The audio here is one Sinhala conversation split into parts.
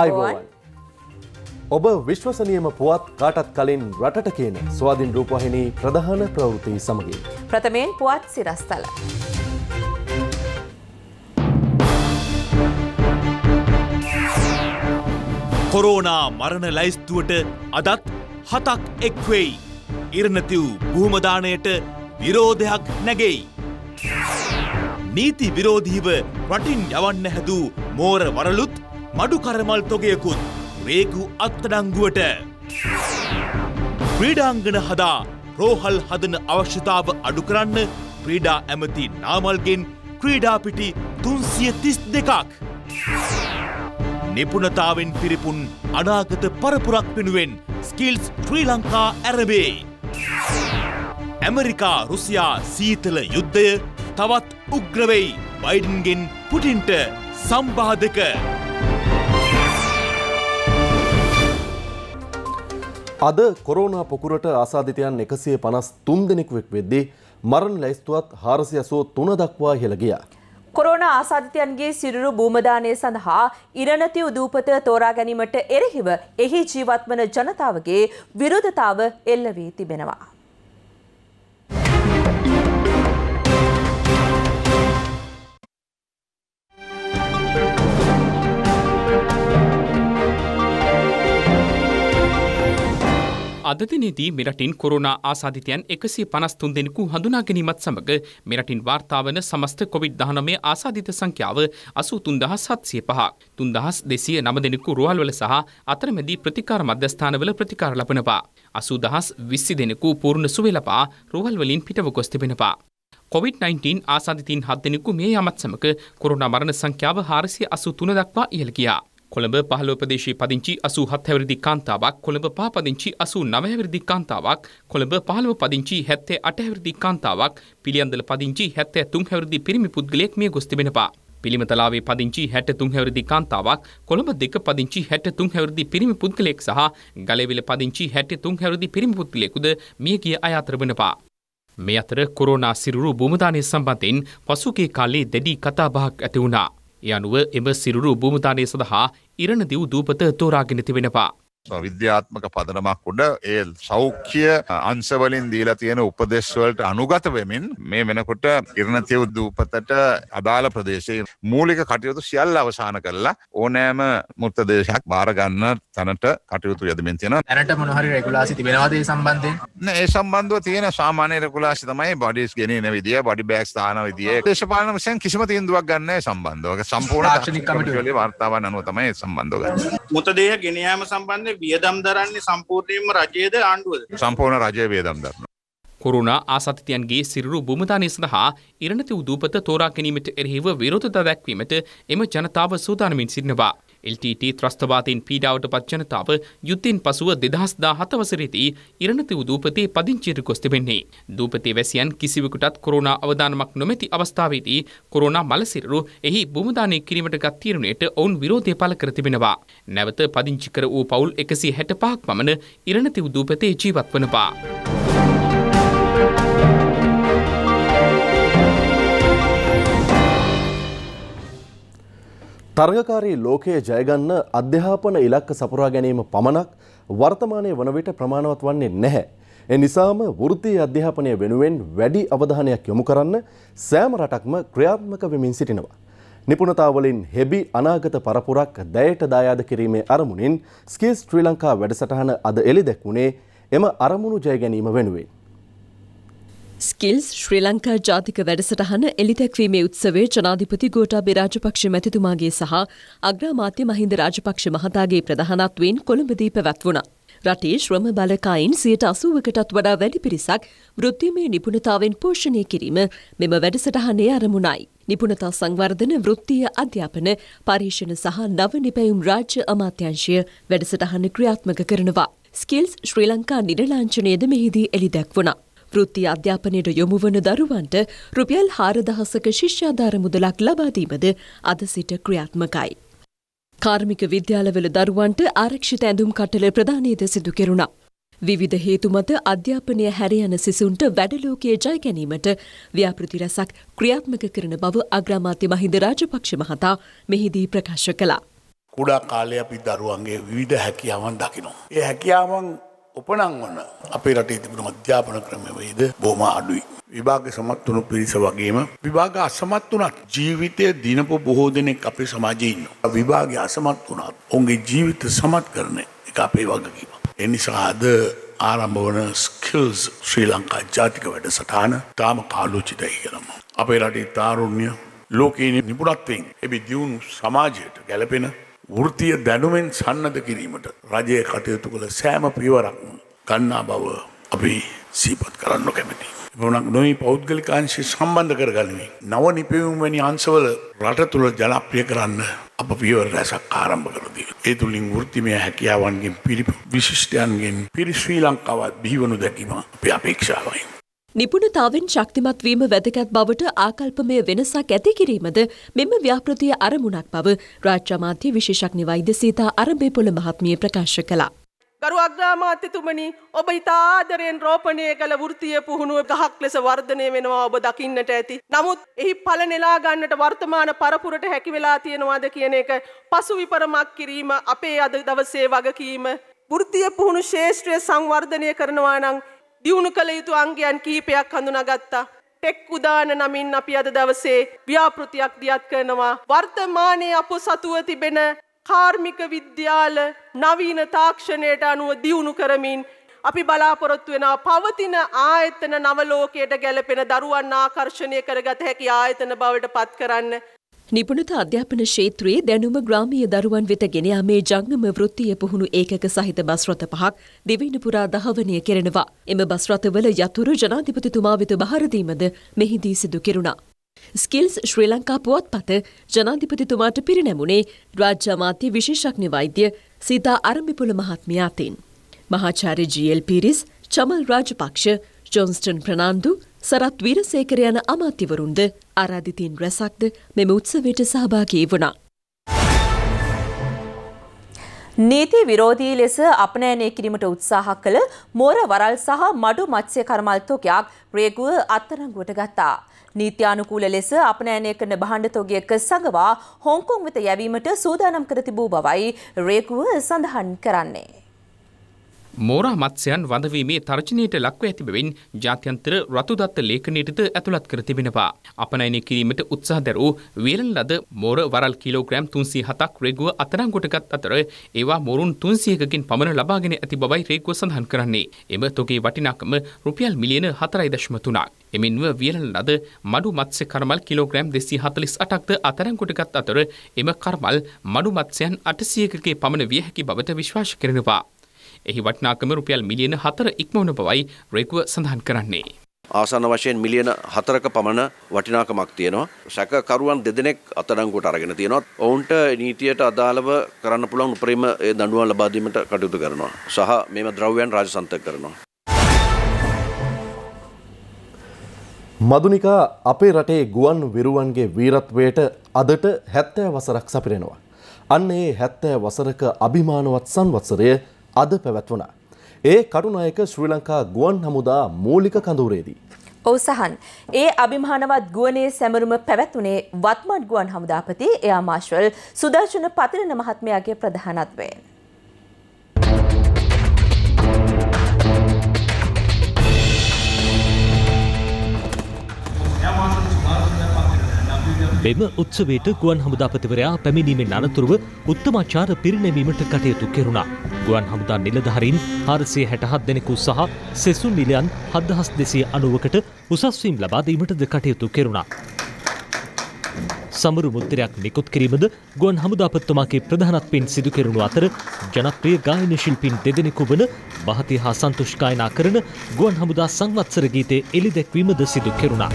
අයිබෝවන්. ඔබ විශ්වසනියම පුවත් කාටත් කලින් රටට කියන ස්වාධින් රූපහිනී ප්‍රධාන ප්‍රවෘතිය සමගින්. ප්‍රථමයෙන් පුවත් සිරස්තල. කොරෝනා මරණ ලැයිස්තුවට අදත් හතක් එක්වෙයි. ඉරණතිව් බූමදානයට විරෝධයක් නැගෙයි. නීති විරෝධීව රටින් යවන්න හැදූ මෝර වරලුත් මඩු කරමල් තොගයකුත් රේගු අත්තඩංගුවට ක්‍රීඩාංගන හදා රෝහල් හදන අවශ්‍යතාව අඩු කරන්න ක්‍රීඩා ඇමති නාමල්ගෙන් ක්‍රීඩාපිටි තුන්සිය තිස් දෙකක්. නිපුණතාවෙන් පිරිපුන් අනාගත පරපුරක් වෙනුවෙන් ස්කිල්ස් ශ්‍රී ලංකා ඇරබේ. ඇමරිකා රුසියා සීතල යුද්ධය තවත් උග්‍රවෙයි බයිඩන්ගෙන් පුටින්ට සම්බාධක. අද කොරෝනා පොකුරට ආසාධිතයන් එකසිය පනස් තුන් දෙනෙකුවෙක් වෙද්දී මරණ ලැස්තුවත් හාරසි ඇසෝ තුන දක්වා හෙළ ගිය. කොරෝණ ආසාධිතයන්ගේ සිරුරු භූමදානය සඳහා ඉරණති උදූපත තෝරා ගැනීමට එරෙහිව එහි ජීවත්වන ජනතාවගේ විරුධතාව එල්ල වී තිබෙනවා. අදදිනේදී මෙරටින් කොරුණා ආසාධිතයන් එකසේ පනස්තුන් දෙනෙකු හඳුනා ගැනීමත් සමඟ මෙරටින් වාර්තාාවන සමස්ත කොවිD දහනමේ ආසාධිත සංඛ්‍යාව අසූ තුන්දහස් සත්සිය පහක් තුන්දහස් දෙසිය නම දෙනෙකු රුවල්වල සහ අතරමැදී ප්‍රතිකාර මධ්‍යස්ථානවල ප්‍රතිකාර ලබනවා. අසූදහස් විස්සි දෙනෙකු පූර්ණ සුවෙලපා රුවල්වලින් පිටව ගොස් තිබෙනවා. COVID-19 ආසාධිතීන් හත් දෙනෙකු මේ යමත් සමක කොරුණා මරණ සංඛ්‍යාව හාරසිය අසු තුන දක්වා ඉහළ ගියා. කොළඹ පහළොව ප්‍රදේශයේ පදිංචි 87 හැවිරිදි කාන්තාවක් කොළඹ පහ පදිංචි 89 හැවිරිදි කාන්තාවක් කොළඹ 15 පදිංචි 78 හැවිරිදි කාන්තාවක් පිළියන්දල පදිංචි 73 හැවිරිදි පිරිමි පුද්ගලයෙක් මිය ගොස් තිබෙනවා පිළිමතලාවේ පදිංචි 63 හැවිරිදි කාන්තාවක් කොළඹ දෙක පදිංචි 63 හැවිරිදි පිරිමි පුද්ගලයෙක් සහ ගලේවිල පදිංචි 63 හැවිරිදි පිරිමි පුද්ගලයෙකුද මිය ගිය අය අතර වෙනවා මේ අතර කොරෝනා සිරුරු භූමදානය සම්බන්ධයෙන් පසුගිය කාලේ දැඩි කතාබහක් ඇති වුණා ඒ අනුව එම සිරුරු භූමතානය සඳහා ඉරණදිව් දූපත තෝරාගෙන තිබෙනවා. විද්‍යාත්මක පදනමක් උඩ ඒ සෞඛ්‍ය අංශවලින් දීලා තියෙන උපදේශවලට අනුගත වෙමින් මේ වෙනකොට ඉරණතිය දූපතට අදාළ ප්‍රදේශයේ මූලික කටයුතු සියල්ල අවසන් කරලා ඕනෑම මුත්‍ර දේශයක් බාර ගන්න තැනට කටයුතු යදමින් තියෙනවා. දැනට මොන හරි රෙගුලාසි තිබෙනවද ඒ සම්බන්ධයෙන්? නෑ ඒ සම්බන්ධව තියෙන සාමාන්‍ය රෙගුලාසි තමයි බඩිස් ගෙනින විදිය, බඩි බෑග්ස් දාන විදිය. දේශපාලන වශයෙන් කිසිම තීන්දුවක් ගන්න නෑ සම්බන්ධව. සම්පූර්ණ තාක්ෂණික කමිටුවේ වර්තාවන් අනුව තමයි සම්බන්ධව ගන්න. මුත්‍ර දේහ ගෙන යාම සම්බන්ධයෙන් වියදම් දරන්නේ සම්පූර්ණයෙන්ම රජයේද ආණ්ඩුවද? සම්පූර්ණ රජය වියදම් දරනවා. කොරුණා ආසතිතයන්ගේ සිරුරු බුමතානය සඳහා ඉරණති උදූපත තෝරා ගැනීමට එරෙහිව විරෝධතා දැක්වීමට එම ජනතාව සූදානමින් සිටිනවා. LTT ත්‍රස්තවාතයෙන් පීඩාවට පත් ජනතාව යුද්ධෙන් පසුව 2017 වසරේදී ඉරණතිවු දූපතේ පදිංචියට ගොස් තිබෙන්නේ. දූපතේ වැසියන් කිසිවෙකුටත් කොරෝනා අවදානමක් නොමැති අවස්ථාවේදී කොරෝනා මලසිරුරු එහි බුමුදානය කිරීමට ගත් තීරණයට ඔවුන් විරෝධය පළ කර තිබෙනවා. නැවත පදිංචි කර වූ පවුල් 165ක් පමණ ඉරණතිවු දූපතේ ජීවත් වනවා. තරගකාරී ලෝකයේ ජයගන්න අධ්‍යාපන ඉලක්ක සපුරා ගැනීම පමණක් වර්තමානය වන විට ප්‍රමාණවත් වන්නේ නැහැ. ඒ නිසාම වෘත්තීය අධ්‍යාපනය වෙනුවෙන් වැඩි අවධානයක් යොමු කරන්න සෑම රටක්ම ක්‍රියාත්මක වෙමින් සිටිනවා. නිපුණතාවලින් හෙබි අනාගත පරපුරක් දැයට දායාද කිරීමේ අරමුණින් ස්කීස් ශ්‍රී ලංකා වැඩසටහන අද එළි දැක්වුණේ එම අරමුණු ජය ගැනීම වෙනුවෙන්. ස්කිල්ස් ශ්‍රී ලංකා ජාතික වැඩසටහන එලිතැක්වීමේ උත්සවේ ජනාධිපති ගෝටාබේ රාජපක්ෂ මැතිතුමාගේ සහ අග්‍රාමාත්‍ය මහින්ද රාජපක්ෂ මහතාගේ ප්‍රධානත්වයෙන් කොළඹදී පැවැත්වුණා. රටේ ශ්‍රම බලකායින් සියට අසුවකටත් වඩා වැඩි පිරිසක් වෘත්තිමය නිපුණතාවෙන් පෝෂණය කිරීම මෙම වැඩසටහනේ අරමුණයි. නිපුණතා සංවර්ධන වෘත්තිය අධ්‍යාපන පරීක්ෂණ සහ නව නිපැයුම් රාජ්‍ය අමාත්‍යංශය වැඩසටහන ක්‍රියාත්මක කරනවා. ස්කිල්ස් ශ්‍රී ලංකා නිරලාංචනයද මෙහිදී එලි දැක්වුණා. වෘත්ති අධ්‍යාපනයට යොමුවන දරුවන්ට රුපියල් හාරදහසක ශිෂ්‍යාධාර මුදලක් ලබාදීමද අද සිට ක්‍රියාත්මකයි. කාර්මික විද්‍යාලවල දරුවන්ට ආරක්ෂිත ඇඳුම් කටල ප්‍රධානීද සිදු කෙරුණා. විවිධ හේතුමත අධ්‍යාපනය හැරයන සිසුන්ට වැඩලෝකයේ ජය ගැනීමට ව්‍යාපෘති රැසක් ක්‍රියාත්මක කරන බව අග්‍රාමාත්‍ය මහින්ද රාජපක්ෂ මහතා මෙහිදී ප්‍රකාශ කළා. කුඩා කාලය අපි දරුවන්ගේ විවිධ හැකියාවන් දකිනවා. ඒ හැකියාවන් උපනංවන අපේ රටේ තිබුණු අධ්‍යාපන ක්‍රමවේද බොහොම අඩුයි. විභාග සමත් වුණු පිරිස වගේම විභාග අසමත් වුණත් ජීවිතය දිනපු බොහෝ දෙනෙක් අපේ සමාජයේ ඉන්නවා. විභාගය අසමත් වුණත් ඔවුන්ගේ ජීවිත සමත් කරන එක අපේ වගකීම. ඒ නිසා අද ආරම්භ වන ස්කිල්ස් ශ්‍රී ලංකා ජාතික වැඩසටහන තාම කාලෝචිතයි කියලම. අපේ රටේ තාරුණ්‍ය ලෝකයේ නිපුණත්වයෙන් එබි දියුණු සමාජයට ගැලපෙන වෘතිය දැනුමෙන් සන්නද කිරීමට රජය කටයුතු කළ සෑම පියවරක්ම ගන්නා බව අපි සීපත් කරන්න කැමති. එපමණක් නොයි පෞද්ගලිකාංශය සම්බන්ධ කරගනිමින් නව නිපැවුම්වැනි අංශවල රට තුළ ජනප්‍රිය කරන්න අප පියවර රැසක් ආරම්භ කරදී. ඒ තුළින් වෘත්තිමය හැකියාවන්ගෙන් පිරි විශිෂ්ටයන්ගෙන් පිරි ශ්‍රී ලංකාවත් බිහිවනු දැකීම අපේ අපේක්ෂාවයි. නිපුණතාවෙන් ශක්තිමත් වීම වැදගත් බවට ආකල්පමය වෙනසක් ඇති කිරීමද මෙම ව්‍යාපෘතිය අරමුණක් බව රාජ්‍ය අමාත්‍ය විශේෂඥ වෛද්‍ය සීතා අරබේපොළ මහත්මිය ප්‍රකාශ කළා. ගරු අග්‍රාමාත්‍යතුමනි ඔබ ඉතා ආදරයෙන් රෝපණය කළ වෘත්තීය පුහුණුව ගහක් ලෙස වර්ධනය වෙනවා ඔබ දකින්නට ඇති. නමුත් එහි ඵල නෙලා ගන්නට වර්තමාන පරපුරට හැකි වෙලා තියෙනවාද කියන එක පසුවිපරමක් කිරීම අපේ අද දවසේ වගකීම. වෘත්තීය පුහුණු ශේෂ්ත්‍රය සංවර්ධනය කරනවා නම් දියුණු කළ යුතු අංගයන් කිහිපයක් හඳුනාගත්තා. ටෙක් උදාන නමින් අපි අද දවසේ ව්‍යාපෘතියක් දියත් කරනවා. වර්තමානයේ අප සතුව තිබෙන කාර්මික විද්‍යාල නවීන තාක්ෂණයට අනුව දියුණු කරමින් අපි බලාපොරොත්තු වෙනවා පවතින ආයතන නවලෝකයට ගැලපෙන දරුවන් ආකර්ෂණය කරගත හැකි ආයතන බවට පත් කරන්න. නිපුණත අධ්‍යාපන ක්ෂේත්‍රයේ දැනුම ග්‍රාමීය දරුවන් වෙත ගෙන යාමේ ජංගම වෘත්තීය පුහුණු ඒකක සහිත බස් රථ පහක් දිවයින පුරා දහවණය කෙරෙනවා. එම බස් රථවල යතුරු ජනාධිපතිතුමා වෙත බහර දීමද මෙහිදී සිදු කෙරුණා. ස්කිල්ස් ශ්‍රී ලංකා පුවත්පත ජනාධිපතිතුමාට පිරිනැමුණේ රාජ්‍ය අමාත්‍ය විශේෂඥ වෛද්‍ය සීතා අරඹිපුල මහත්මිය අතින්. මහාචාර්ය ජී.එල්. පිරිස්, චමල් රාජපක්ෂ, ජොන්ස්ටන් ප්‍රනාන්දු, සරත් වීරසේකර යන අමාත්‍යවරුන්ද ආරාධිතීන් රැසක්ද මෙම උත්සවයට සහභාගී වුණා. නීති විරෝධී ලෙස අපනෑනය කිරීමට උත්සාහ කළ මෝර වරල් සහ මඩු මත්ස්‍ය කර්මල්තෝකයක් ප්‍රේගුව අත්තරංගුවට ගත්තා. නීත්‍යානුකූල ලෙස අපනෑනය කරන බහණ්ඩ තොගයක සඟවා හොංකොං වෙත යැවීමට සූදානම් කර තිබූ බවයි රේගුව සඳහන් කරන්නේ. මෝරා මත්ස්‍යයන් වඳවීමේ තර්ජනයට ලක්ව ඇති බැවින් ජාත්‍යන්තර රතුදත්ත ලේඛනයටද ඇතුළත් කර තිබෙනවා. අපනයනය කිරීමට උත්සාහ දැරූ වේලන් ලද මෝර වරල් කිලෝග්‍රෑම් 307ක් රේගුව අත්අඩංගුවටගත් අතර ඒවා මෝරුන් 300කකින් පමණ ලබාගෙන ඇති බවයි රේගුව සඳහන් කරන්නේ. එම තොගේ වටිනාකම රුපියල් මිලියන 4.3ක්. එමෙන්ව වියලන ලද මඩු මත්ස්‍ය කර්මල් කිලෝග්‍රෑම් 248ක්ද අත්අඩංගුවටගත් අතර එම කර්මල් මඩු මත්ස්‍යයන් 800කගේ පමණ විය හැකි බවට විශ්වාස කරනවා. එහි වටිනාකම රුපියල් මිලියන හතර ඉක්මවන බවයි රේකුව සඳහන් කරන්නේ. ආසන්න වශයෙන් මිලියන හතරක පමණ වටිනාකමක් තියෙනවා. සැකකරුවන් දෙදෙනෙක් අත්අඩංගුවට අරගෙන තියෙනවා. ඔවුන්ට නීතියට අදාළව කරන්න පුළුවන් උපරිම ඒ දඬුවම් ලබා දීමට කටයුතු කරනවා. සහ මේම ද්‍රව්‍යයන් රාජසන්තක කරනවා. මදුනිකා අපේ රටේ ගුවන් විරුවන්ගේ වීරත්වයට අදට 70 වසරක් සපිරෙනවා. අන්න ඒ 70 වසරක අභිමානවත් සංවත්සරය අද පැවැත්වුණ. ඒ කරුණායක ශ්‍රී ලංකා ගුවන් හමුදා මූලික කඳුරේදී. ඔවසහන් ඒ අභිමානවත් ගුවනේ සැමරුම පැවැත්වුණේ වත්මත් ගුවන් හමුදාපති එයා මාශ්වල් සුදර්ශන පතිරණ මහත්මයාගේ ප්‍රධානත්වයෙන්. මෙම උත්සවයට ගුවන් හමුදාපතිවරයා පැමිණීමෙන් අනතුරුව උත්තමාචාර පිරිනැමීමට කටයුතු කෙරුණා. ගුවන් හමුදා නිලධහරින් හාරසය හැටහත් දෙනෙකු සහ සෙසුන් නිලයන් හදහස් දෙසිය අනුවකට උසස්වීම් ලබාදීමටද කටයුතු කෙරුණා. සමරු මුත්තරයක් නිකුත් කිරීමද ගුවන් හමුදාපත්තුමාගේ ප්‍රධානත්වයෙන් සිදු කෙරුණු අතර ජනප්‍රිය ගායන ශිල්පීන් දෙදෙනෙකු වන බහති හා සන්තුෂ්කායනා කරන ගුවන් හමුදා සංවත්සර ගීතය එලි දැක්වීමද සිදු කෙරුණා.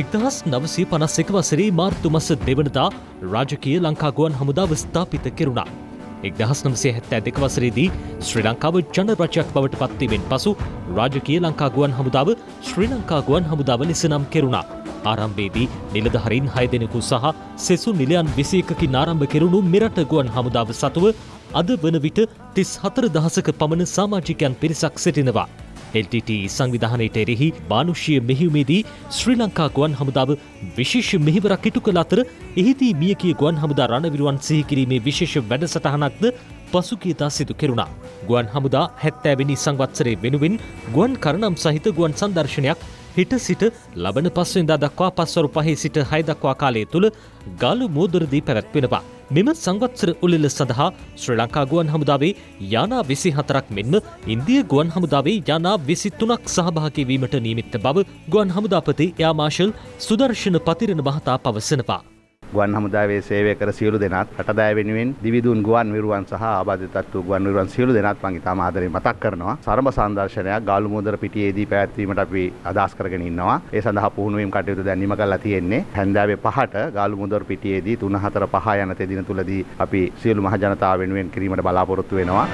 එක්දහස් නවසී පනස් එක වසරේ මාර්තු මස දෙවනදා රාජකය ලංකාගුවන් හමුදා වස්ථාපිත කෙරුණා. එක්දහස් නම්සේ හැත්තෑ දෙක වසරේදී ශ්‍රී ලංකාව ජනරජයක් බවට පත්වීමෙන් පසු රාජකය ලංකාගුවන් හමුදාව ශ්‍රී ලංකාගුවන් හමුදාව ලෙසනම් කෙරුණා. ආරම්භේදී නිලධහරින් හය දෙනෙකු සහ සෙසු නිලයන් විසයකකින් ආරම්භ කෙරුණු මෙරට ගුවන් හමුදාව සතුව අද වන විට තිස් හතර දහසක පමණ සාමාජිකයන් පිරිසක් සිටිනවා. එල්ටට සංවිධානයට එරෙහි මානුෂ්‍යය මෙහිවමේදී ශ්‍රී ලංකා ගුවන් හමුදාව විශේෂ මෙහිවරක් ඉටු කළ අතර එහිදී මියකිය ගුවන් හමුදා රණවිරුවන් සිහිකිරීමේ විශේෂ වැඩසටහනක්ද පසුගියදා සිදු කෙරුණා. ගුවන් හමුදා හැත්තෑවෙනි සංවත්සරය වෙනුවෙන් ගුවන් කරනම් සහිත ගුවන් සංදර්ශනයක් හිට සිට ලබන පස්වෙන්දා දක්වා පස්වරු පහේ සිට හයදක්වා කාලය තුළ ගලු මෝදරදී පැවැත්වෙනවා. මෙම සංවත්සර උළෙල සඳහා ශ්‍රී ලංකා ගුවන් හමුදාවේ යානා විසි හතරක් මෙන්ම ඉන්දිය ගුවන් හමුදාවේ යානා විසිත්තුනක් සහභාකිවීමට නීමිත්ත බව ගුවන් හමුදාපති යාමාශල් සුදර්ශන පතිරණ මහතා පවසනවා. ගුවන් හමුදාවේ සේවය කර සියලු දෙනාත් රටදෑ වෙනුවෙන් දිවිදුන් ගුවන් විරුවන් සහ ආබාධිතත් වූ ගුවන් විරුවන් සියලු දෙනාත් මං ඉතාම ආදරෙන් මතක් කරනවා. සරම සංදර්ශනයක් ගාලුමුදර පිටියේදී පැවැත්වීමට අපි අදහස් කරගෙන ඉන්නවා. ඒ සඳහා පුහුණුවීම් කටයුතු දැන් නිම කරලා තියෙන්නේ. හැන්දෑවේ 5ට ගාලුමුදර පිටියේදී 3 4 5 යන තෙදින තුලදී අපි සියලු මහ ජනතාව වෙනුවෙන් කිරීමට බලාපොරොත්තු වෙනවා.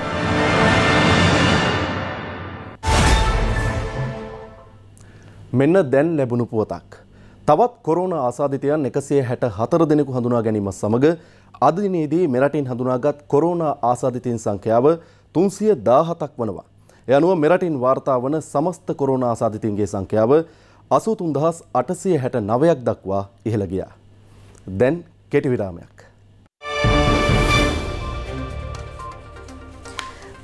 මෙන්න දැන් ලැබුණු පුවතක්. තවත් කොරෝණ ආසාධිතයන් එකසේ හැට හතර දෙනෙකු හඳුනා ගැනීම සමඟ අදදිනයේදී මෙරටින් හඳුනාගත් කොරෝණ ආසාධිතයන් සංඛ්‍යාව තුන්සිය දාහතක් වනවා. යනුව මෙරටින් වාර්තා වන සමස්ත කොරෝණ ආසාධිතයන්ගේ සංඛ්‍යාව අසූතුන්දහස් අටසිය හැට නවයක් දක්වා ඉහළගියා. දැන් කෙටිවිරාමයක්.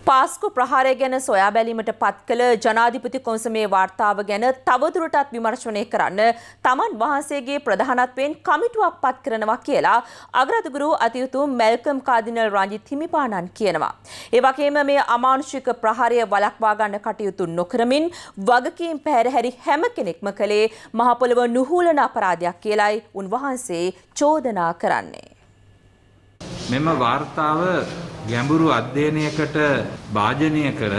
පාස්කු ප්‍රහාරය ගැන සොයා බැලීමට පත් කළ ජනාධිපති කොන්සමේ වාර්තාව ගැන තවදුරටත් විමර්ශනය කරන්න තමන් වහන්සේගේ ප්‍රධානත්වයෙන් කමිටුවක් පත් කරනවා කියලා අග්‍රතුගුරු අතියුතු මැල්කම් කාදිනල් රංජිත් හිමිපාණන් කියනවා. ඒ වගේම මේ අමානුෂික ප්‍රහාරය වළක්වා ගන්න කටයුතු නොකරමින් වගකීම් පැහැරහැරි හැම කෙනෙක්ම කළේ මහ පොළව නුහුලන අපරාධයක් කියලයි උන්වහන්සේ චෝදනා කරන්නේ. මෙම වාර්තාව ගැඹුරු අධ්‍යයනයකට භාජනය කර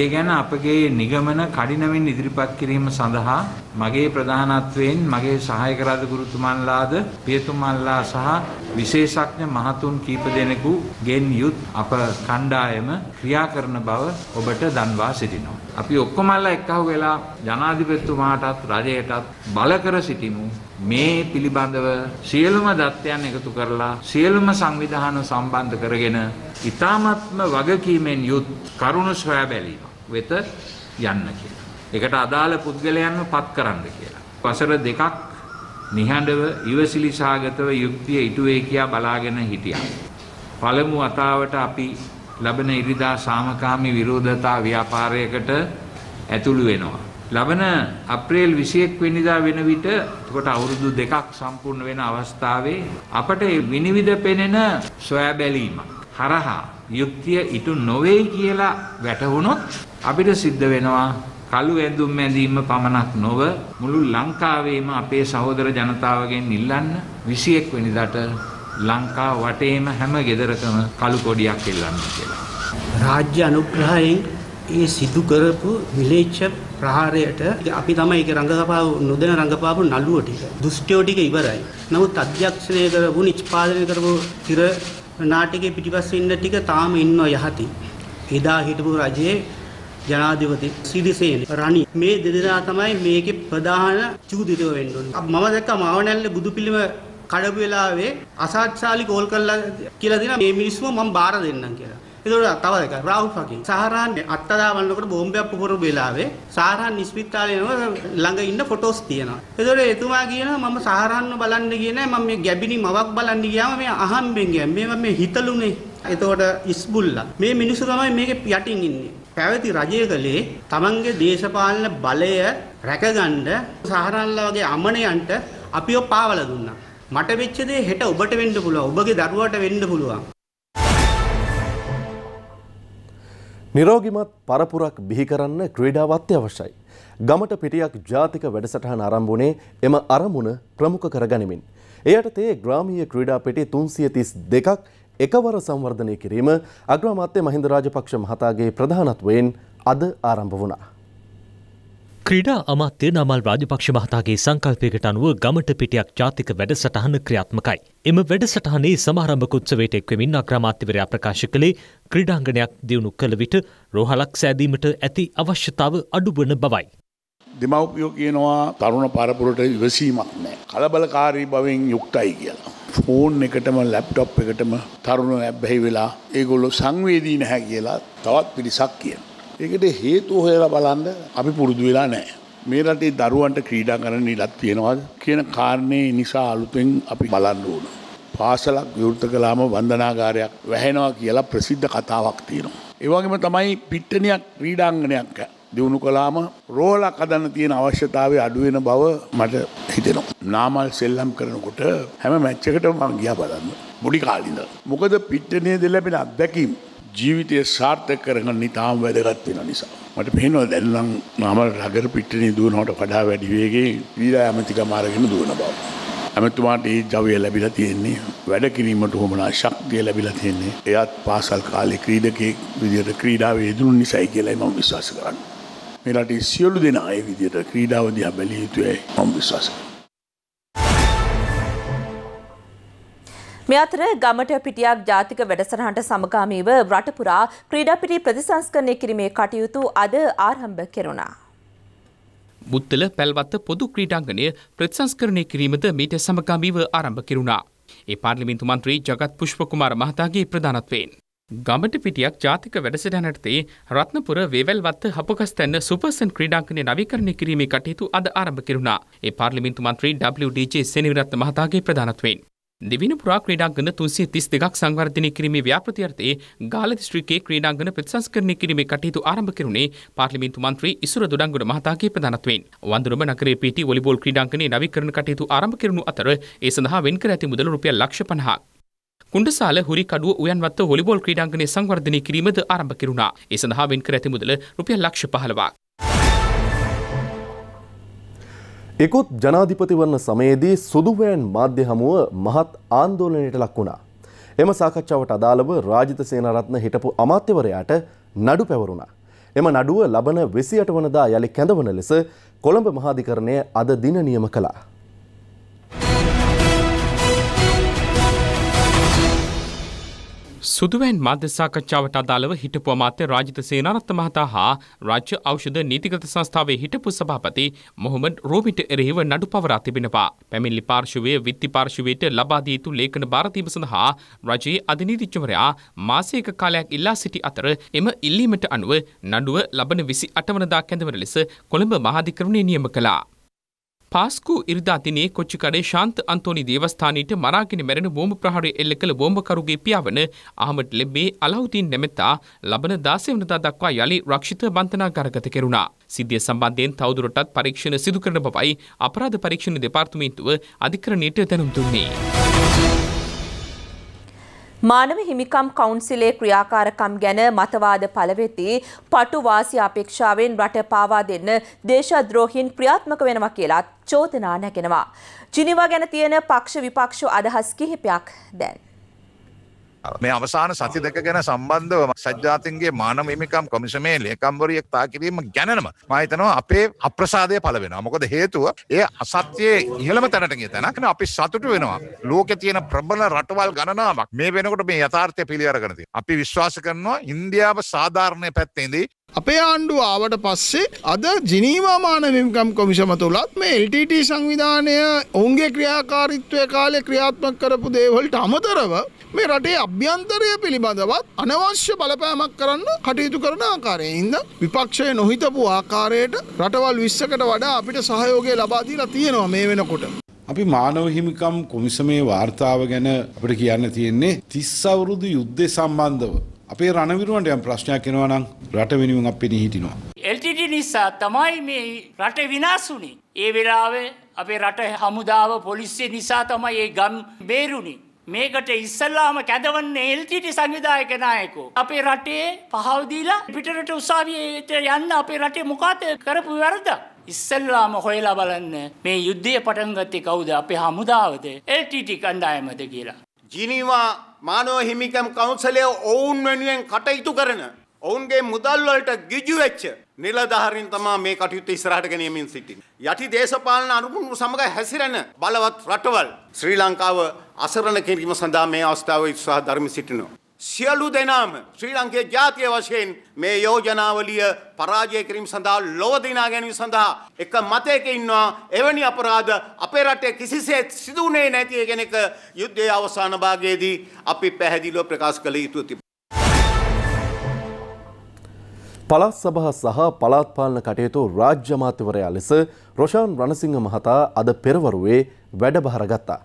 ඒ ගැන අපගේ නිගමන කඩිනමින් ඉදිරිපත් කිරීම සඳහා මගේ ප්‍රධානත්වයෙන් මගේ සහායක රාජගුරුතුමන්ලාද පියතුමන්ලා සහ විශේෂඥ මහතුන් කීප දෙනෙකු ගෙන් යුත් අප කණ්ඩායම ක්‍රියා කරන බව ඔබට දන්වා සිටිනවා. අපි ඔක්කොමල්ලා එක්කහුවෙලා ජනාධිපතිතුමාටත් රජයටත් බල කර සිටිමු. මේ පිළිබඳව සියලුම தත්යන් එකතු කරලා සියලුම සංවිධාන සම්බන්ධ කරගෙන ඊ타මත්ම වගකීමෙන් යුත් කරුණ සොයා බැලීම වෙත යන්න කියලා. ඒකට අදාළ පුද්ගලයන්ව පත් කරන්න කියලා. වසර දෙකක් නිහඬව ඉවසිලි සාගතව යුක්තිය ඉටුවේ කියා බලාගෙන හිටියා. පළමු වතාවට අපි ලබන ඉරිදා සාමකාමී විරෝධතා ව්‍යාපාරයකට ඇතුළු වෙනවා. ලබන අප්‍රේල් 21 වෙනිදා වෙන විට එතකොට අවුරුදු දෙකක් සම්පූර්ණ වෙන අවස්ථාවේ අපට විනිවිද පෙනෙන සොයා බැලීමක් හරහා යුක්තිය ඉටු නොවේ කියලා වැටහුනොත් අපිට සිද්ධ වෙනවා කළු ඇඳුම් ඇඳීම පමණක් නොව මුළු ලංකාවේම අපේ සහෝදර ජනතාවගෙන් ඉල්ලන්න 21 වෙනිදාට ලංකා වටේම හැම ගෙදරකම කළු කොඩියක් ඉල්ලන්න කියලා. රාජ්‍ය අනුග්‍රහයෙන් ඒ සිදු කරපු විලේච්ඡ ප්‍රහාරයට අපි තමයි ඒක රංගපාව නොදෙන රංගපාපු නළුව ටික දුෂ්ටයෝ ටික ඉවරයි. නමුත් අධ්‍යක්ෂණය කරපු නිෂ්පාදනය කරපු තිර නාටකයේ පිටිපස්සේ ඉන්න ටික තාම ඉන්නව යහති. එදා හිටපු රජයේ ජනාධිපති සිරිසේන රණි මේ දෙදෙනා තමයි මේකේ ප්‍රධාන චූදිතව වෙන්න ඕනේ. මම දැක්කා මාවනැල්ලේ බුදු පිළිම කඩපු වෙලාවේ අසත්සාලි කෝල් කරලා කියලා දෙනවා මේ මිනිස්සුම මම බාර දෙන්නම් කියලා. ඒතකොට තව එකක් රාහුල් ෆකින් සහරාන් අත්තදාවන්නකොට බෝම්බයක් පුපුරපු වෙලාවේ සහරාන් ඉස්පිරිතාලේ ළඟ ඉන්න ෆොටෝස් තියෙනවා. ඒතකොට එතුමා කියනවා මම සහරාන්ව බලන්න ගියේ නෑ මම මේ ගැබිනි මවක් බලන්න ගියාම මේ අහම්බෙන් ගියා. මේවා මේ හිතලුනේ. ඒතකොට ඉස්බුල්ලා මේ මිනිස්සු තමයි මේකේ යටින් ඉන්නේ. පැවති රජය කළේ තමන්ගේ දේශපාලන බලය රැකගන්න සහරල්ලා වගේ අමනයන්ට අපිව පාවල දුන්නා. මට වෙච්ච දේ හෙට ඔබට වෙන්න පුළුවන්. ඔබගේ දරුවාට වෙන්න පුළුවන්. නිරෝගිමත් පරපුරක් බිහි කරන්න ක්‍රීඩාව අත්‍යවශ්‍යයි. ගමට පිටියක් ජාතික වැඩසටහන ආරම්භුණේ එම අරමුණ ප්‍රමුඛ කරගනිමින්. එයට තේ ග්‍රාමීය ක්‍රීඩා පෙටි 332ක් එකවර සංවර්ධනය කිරීම අග්‍රාමාත්‍ය මහින්ද රාජපක්ෂ මහතාගේ ප්‍රධානත්වයෙන් අද ආරම්භ වුණා. ක්‍රීඩා අමාත්‍ය නමල් රාජපක්ෂ මහතාගේ සංකල්පයකට අනුව ගමට පිටියක් ජාතික වැඩසටහන ක්‍රියාත්මකයි. එම වැඩසටහනේ සමාරම්භකුත්සවයට එක්වමින් අක්‍රමාත්‍යවරයා ප්‍රකාශ කළේ ක්‍රීඩාංගණයක් දියුණු කළ විට රෝහලක් සෑදීමට ඇති අවශ්‍යතාව අඩුවන බවයි. දෙමව්පියෝ කියනවා තරුණ පරපුරට ඉවසීමක් නෑ. කලබලකාරී බවෙන් යුක්තයි කියලා. ෆෝන් එකටම ලැප්ටොප් එකටම තරුණ ඇබ්බැහි වෙලා ඒගොල්ලෝ සංවේදී නැහැ කියලා තවත් පිරිසක් කියනවා. ඒකට හේතු හොයලා බලන්න අපි පුරුදු වෙලා නෑ. මේ රටේ දරුවන්ට ක්‍රීඩා කරන්න ඉඩක් තියෙනවද කියන කාරණේ නිසා අලුතෙන් අපි බලන්න ඕන. පාසලක් විවෘත කළාම වන්දනාගාරයක් වැහෙනවා කියලා ප්‍රසිද්ධ කතාවක් තියෙනවා. ඒ වගේම තමයි පිට්ටනියක් ක්‍රීඩාංගණයක් දියුණු කළාම රෝලා කදන්න තියෙන අවශ්‍යතාවය අඩුවෙන බව මට හිතෙනවා. නාමල් සෙල්ලම් කරනකොට හැම මැච්චකටම මං ගියා බලන්න. මුඩි කාලින්ද. මොකද පිට්ටනියේදී ලැබෙන අත්දැකීම් ජීවිතය සාර්ථක කරගන්න නිතාම වැදගත් වෙන නිසා. මට පේනවා දැන්නම් නම රගර පිටනේ දුවනවට වඩා වැඩි වේගේ ක්‍රීඩා ඇමතිකම අරගෙන දුවන බව. ඇමතුමාට ඒ ජවය ලැබිලා තියෙන්නේ වැඩ කිරීමට හොමනා ශක්තිය ලැබිලා තියෙන්නේ. එයාත් පාසල් කාලේ ක්‍රීඩකයෙක් විදිහට ක්‍රීඩාවේ යෙදුණු නිසයි කියලායි මම විශ්වාස කරන්නේ. මේ රටේ සියලු දෙනා ඒ විදිහට ක්‍රීඩාව දිහා බැලිය යුතුයි මම විශ්වාස කරනවා. මේ අතර ගමට පිටියක් ජාතික වැඩසටහනට සමගාමීව රට පුරා ක්‍රීඩා පිටි ප්‍රතිසංස්කරණය කිරීමේ කටයුතු අද ආරම්භ කෙරුණා. බුත්තල පැල්වත්ත පොදු ක්‍රීඩාංගණය ප්‍රතිසංස්කරණය කිරීමද මීට සමගාමීව ආරම්භ කෙරුණා. ඒ පාර්ලිමින්තු මන්ත්‍රී ජගත් පුෂ්පකුමාර මහතාගේ ප්‍රධානත්වයෙන්. ගමට පිටියක් ජාතික වැඩසටහනටතේ රත්නපුර වේවල්වත්ත හපකස්තැන්න සුපර්සන් ක්‍රීඩාංගණය නවීකරණය කිරීමේ කටයුතු අද ආරම්භ කෙරුණා. ඒ පාර්ලිමින්තු මන්ත්‍රී WDJ සෙනවිරත්න මහතාගේ ප්‍රධානත්වයෙන්. දෙවින පුරා ක්‍රඩාගන තුන්සේ තිස් දෙකක් සංවර්ධනය කිරීමේ ව්‍යාපතිර්තයේ ගාල දිස්ත්‍රිකේ ක්‍රඩාගන ප්‍රතිසංස්කරණය කිරීමේ කටයුතු ආරම්භ කරුණේ පාර්ලිමින්තු මන්ත්‍රී ඉසුර දුඩංගුඩ මහතාගේ ප්‍රධානත්වයෙන් වන්දුරම නගරේ පිටි වොලිබෝල් ක්‍රඩාංගනයේ නවීකරණ කටයුතු ආරම්භ කරනු අතර ඒ සඳහා වෙන්කර ඇති මුදල රුපියල් ලක්ෂ 50ක් කුණ්ඩසාල හුරිකඩුව උයන්වත්ත වොලිබෝල් ක්‍රඩාංගනයේ සංවර්ධනය කිරීමද ආරම්භ කෙරුණා. ඒ සඳහා වෙන්කර ඇති මුදල රුපියල් ලක්ෂ 15ක්. ඉකුත් ජනාධිපතිවරණ සමයේදී සුදුවෑන් මාධ්‍ය හමුව මහත් ආන්දෝලනයට ලක් වුණා. එම සාකච්ඡාවට අදාළව රාජිත සේනාරත්න හිටපු අමාත්‍යවරයාට නඩු පැවරුණා. එම නඩුව ලබන 28 වනදා යලි කැඳවන ලෙස කොළඹ මහාධිකරණය අද දින නියම කළා. සුදුවැන් මධ්‍ය සාකච්ඡාවට අදාළව හිටපු අමාත්‍ය රාජිත සේනාරත්න මහතා හා රාජ්‍ය ඖෂධ නීතිගත සංස්ථාවේ හිටපු සභාපති මොහොමඩ් රෝබිට එරෙහිව නඩු පවරා තිබෙනවා. පැමිණිලි පාර්ශවයේ විත්ති පාර්ශවයට ලබා දිය යුතු ලේඛන බාර දීම සඳහා රජයේ අධිනීතිඥවරයා මාසයක කාලයක් ඉල්ලා සිටි අතර එම ඉල්ලීමට අනුව නඩුව ලබන 28 වනදා කැඳවන ලෙස කොළඹ මහාධිකරණය නියම කළා. පාස්කු ඉරිදා දිනේ කොච්චිකඩේ ශාන්ත අන්තෝනි දේවස්ථානයට මරාගෙන මැරෙන බෝම්බ ප්‍රහාරය එල්ල කළ බෝම්බකරුගේ පියාවන අහමඩ් ලෙබ්බේ අලවුදීන් නැමෙතා ලබන 16 වෙනිදා දක්වා යලි රක්ෂිත බන්ධනාගාරගත කෙරුණා. සිද්ධිය සම්බන්ධයෙන් තවදුරටත් පරීක්ෂණ සිදු කරන බවයි අපරාධ පරීක්ෂණ දෙපාර්තමේන්තුව අධිකරණයට දැනුම් දුන්නේ. මානව හිමිකම් කවුන්සිලේ ක්‍රියාකාරකම් ගැන මතවාද පළවෙති පටු වාසි අපේක්ෂාවෙන් රට පාවා දෙන්න දේශද්‍රෝහීන් ක්‍රියාත්මක වෙනවා කියලා චෝදනා නැගෙනවා. ජිනිවා ගැන තියෙන පක්ෂ විපක්ෂ අදහස් කිහිපයක් දැන්. මේ අවසාන සති දෙක ගැන සම්බන්ධව සජ්ජාතින්ගේ මානව හිමිකම් කොමිසමේ ලේකම්වරියක් තා කිරීම ගැනම මම හිතනවා අපේ අප්‍රසාදය පළ වෙනවා. මොකද හේතුව ඒ අසත්‍යයේ ඉහළම තැනට ගිය තැනක් නේ අපි සතුටු වෙනවා. ලෝකේ තියෙන ප්‍රබල රටවල් ගණනාවක් මේ වෙනකොට මේ යථාර්ථය පිළිඅරගෙන තියෙනවා. අපි විශ්වාස කරනවා ඉන්දියාව සාධාරණයේ පැත්තේ ඉඳී අපේ ආණ්ඩුව ආවට පස්සේ අද ජිනීවා මානවිකම් කොමිෂම තුළත් මේ LTT සංවිධානය ඔවුන්ගේ ක්‍රියාකාරීත්වය කාලේ ක්‍රියාත්මක කරපු දේවලට අමතරව මේ රටේ අභ්‍යන්තරය පිළිබඳවත් අනවශ්‍ය බලපෑමක් කරන්න කටයුතු කරන ආකාරය. ඉඳ විපක්ෂය නොහිතපු ආකාරයට රටවල් 20කට වඩා අපිට සහයෝගය ලබා දීලා තියෙනවා මේ වෙනකොට. අපි මානව හිමිකම් කොමිසමේ වාර්තාව ගැන අපිට කියන්න තියෙන්නේ 30 අවුරුදු යුද්ධය සම්බන්ධව අපේ රණවිරුවන්ට යම් ප්‍රශ්නයක් එනවා නම් රට වෙනුවෙන් අපි නිහිටිනවා. එල්ටිටි නිසා තමයි මේ රට විනාසුනේ. ඒ වෙලාවේ අපේ රට හමුදාව පොලිසිය නිසා තමයි ඒ ගම් බේරුණේ. මේකට ඉස්සල්ලාම කැදවන්නේ එල්ටිටි සංවිධායක නායකෝ. අපේ රටේ පහව දීලා පිටරට උසාවියට යන්න අපේ රටේ මොකද කරපු වැරද? ඉස්සල්ලාම හොයලා බලන්න මේ යුද්ධය පටන් ගත්තේ කවුද? අපේ හමුදාවද? එල්ටිටි කණ්ඩායමද කියලා. ජිනීවා මානව හිමිකම් කවුන්සලය ඔවුන් වෙනුවෙන් කටයුතු කරන ඔවුන්ගේ මුදල් වලට ගිජු වෙච්ච නිලධාරීන් තමයි මේ කටයුතු ඉස්සරහට ගෙනියමින් සිටින්නේ. යටි දේශපාලන අනුමුණු සමග හැසිරෙන බලවත් රටවල් ශ්‍රී ලංකාව අසරණ කිරීම සඳහා මේ අවස්ථාවේ උත්සාහ ධර්ම සිටිනවා. සියලු දෙනාම ශ්‍රී ලංකේ ජාතිය වශයෙන් මේ යෝජනාවලිය පරාජය කිරීම සඳහා ලොව දිනා ගැනීම සඳහා එක මතයක ඉන්නවා එවැනි අපරාධ අපේ රටේ කිසිසේත් සිදුුනේ නැති කෙනෙක් යුද්ධයේ අවසාන භාගයේදී අපි පැහැදිලිව ප්‍රකාශ කළ යුතු තිබෙනවා. පළාත් සභා සහ පළාත් පාලන කටයුතු රාජ්‍ය අමාත්‍යවරයා ලෙස රොෂාන් රණසිංහ මහතා අද පෙරවරුවේ වැඩබහර ගත්තා.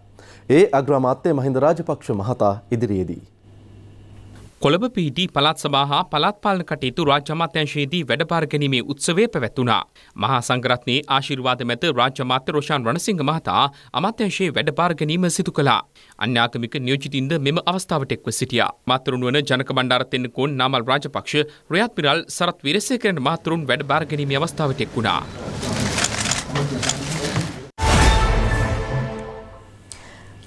ඒ අග්‍රාමාත්‍ය මහින්ද රාජපක්ෂ මහතා ඉදිරියේදී කොළඹ පිහිටි පළත් සභා හා පළත් පාලන කටයුතු රාජ්‍ය අමාත්‍යංශයේදී වැඩභාර ගැනීමේ උත්සවය පැවැත්වුණා. මහා සංඝරත්නයේ ආශිර්වාද මැද රාජ්‍ය අමාත්‍ය රොෂාන් රණසිංහ මහතා අමාත්‍යංශයේ වැඩභාර ගැනීම සිදු කළා. අන්‍යාගමික නියෝජිතින්ද මෙම අවස්ථාවට එක්ව සිටියා. මාතෘණ වන ජනක බණ්ඩාර තෙන්නකෝන් නාමල් රාජපක්ෂ, රියත් පිරල්, සරත් වීරසේකරන් මහතුරුන් වැඩභාර ගැනීමේ අවස්ථාවට එක් වුණා.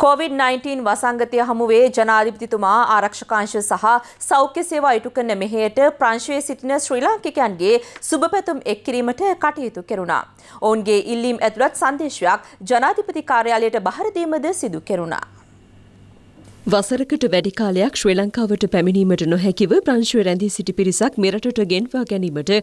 කොවිD-19 වසංගතය හමුවේ ජනාධිපතිතුමා ආරක්ෂකාංශ සහ සෞඛ්‍ය සේවා ඉටු කරන මෙහෙයට ප්‍රංශයේ සිටින ශ්‍රී ලාංකිකයන්ගේ සුබපැතුම් එක් කිරීමට කටයුතු කෙරුණා. ඔවුන්ගේ ඉල්ලීම් ඇතුළත් සංදේශයක් ජනාධිපති කාර්යාලයට බහර දීමද සිදු කෙරුණා. වසරකට වැඩි කාලයක් ශ්‍රී ලංකාවට පැමිණීමට නොහැකිව ප්‍රංශුව රැඳී සිටි පිරිසක් මෙරටට ගෙන්වා ගැනීමට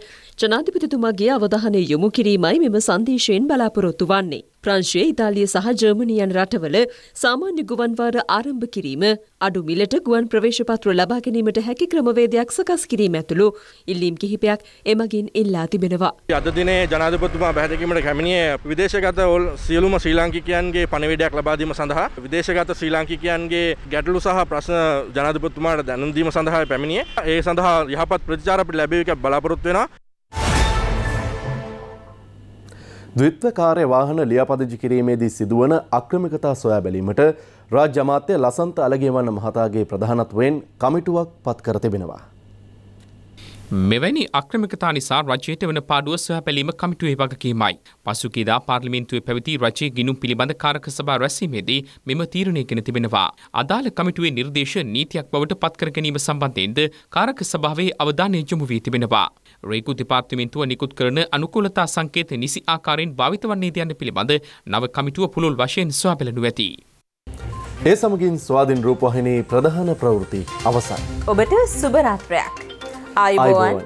ජනාධිපතිතුමාගේ අවධානය යොමු කිරීමයි මෙම සංදේශයෙන් බලාපොරොත්තු වන්නේ. ප්‍රංශය ඉතාලිය සහ ජර්මනී යන රටවල සාමාන්‍ය ගුවන්වාර ආරම්භ කිරීම අඩු මිලට ගුවන් ප්‍රවේශපත්‍ර ලබා ගැනීමට හැකි ක්‍රමවේදයක් සකස් කිරීම ඇතුළු ඉල්ලීම් කිහිපයක් එමගින් ඉල්ලා තිබෙනවා. අද දිනේ ජනාධිපතිතුමා බැහැදකීමට කැමිණියේ විදේශගත ඔල් සියලුම ශ්‍රී ලාංකිකයන්ගේ පණිවිඩයක් ලබා දීම සඳහා විදේශගත ශ්‍රී ලාංකිකයන්ගේ ගැටලු සහ ප්‍රශ්න ජනාධිපතිතුමාට දැනුම් දීම සඳහා පැමිණියේ. ඒ සඳහා යහපත් ප්‍රතිචාර අපිට ලැබෙවික බලාපොරොත්තු වෙනවා. ද්විත්වකාරය වාහන ලියාපදිංචි කිරීමේදී සිදුවන අක්‍රමිකතා සොයා බැලීමට රාජ්‍ය අමාත්‍ය ලසන්ත අලගේවන්න මහතාගේ ප්‍රධානත්වයෙන් කමිටුවක් පත් කර තිබෙනවා. මෙවැනි අක්‍රමිකතා නිසා රජයට වන පාඩුව සොයාපැලීම කමිටුවේ වගකීමයි. පසුකීදා පාර්ලිමේන්තුවේ පැවති රජයේ ගිණුම් පිළිබඳ කාරක සභා රැස්වීමේදී මෙම තීරණය ගෙන තිබෙනවා. අදාළ කමිටුවේ නිර්දේශ නීතියක් බවට පත්කර ගැනීම සම්බන්ධයෙන්ද කාරක සභාවේ අවධානය යොමු වී තිබෙනවා. රේගු දෙපාර්තමේන්තුව නිකුත් කරන අනුකූලතා සංකේත නිසි ආකාරයෙන් භාවිත වන්නේද යන්න පිළිබඳ නව කමිටුව පුළුල් වශයෙන් සොයාබැලනු ඇති. ඒ සමගින් ස්වාධින් රූපවාහිනී ප්‍රධාන ප්‍රවෘත්ති අවසන්. ඔබට සුබ රාත්‍රයක්. ආයුබෝවන්.